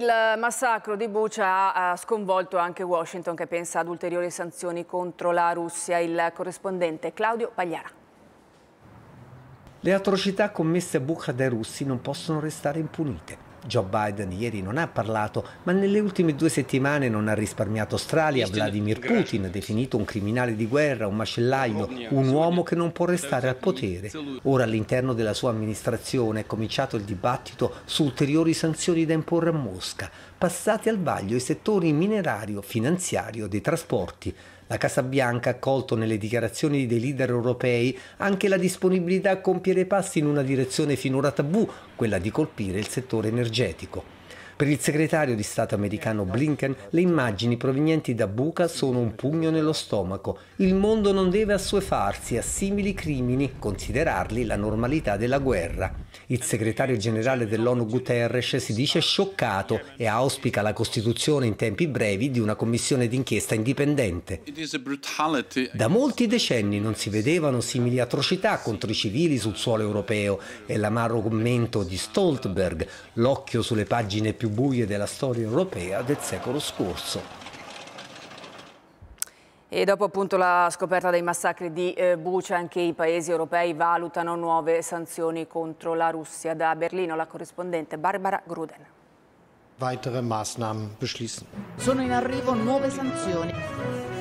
Il massacro di Bucha ha sconvolto anche Washington che pensa ad ulteriori sanzioni contro la Russia. Il corrispondente Claudio Pagliara. Le atrocità commesse a Bucha dai russi non possono restare impunite. Joe Biden ieri non ha parlato, ma nelle ultime due settimane non ha risparmiato strali a Vladimir Putin, definito un criminale di guerra, un macellaio, un uomo che non può restare al potere. Ora all'interno della sua amministrazione è cominciato il dibattito su ulteriori sanzioni da imporre a Mosca passati al vaglio i settori minerario, finanziario, dei trasporti. La Casa Bianca ha accolto nelle dichiarazioni dei leader europei anche la disponibilità a compiere passi in una direzione finora tabù, quella di colpire il settore energetico. Per il segretario di Stato americano Blinken, le immagini provenienti da Buca sono un pugno nello stomaco. Il mondo non deve assuefarsi a simili crimini, considerarli la normalità della guerra. Il segretario generale dell'ONU Guterres si dice scioccato e auspica la costituzione in tempi brevi di una commissione d'inchiesta indipendente. Da molti decenni non si vedevano simili atrocità contro i civili sul suolo europeo e l'amaro commento di Stoltenberg, l'occhio sulle pagine più buie della storia europea del secolo scorso. E dopo appunto la scoperta dei massacri di eh, Bucia, anche i paesi europei valutano nuove sanzioni contro la Russia. Da Berlino la corrispondente Barbara Gruden. Sono in arrivo nuove sanzioni.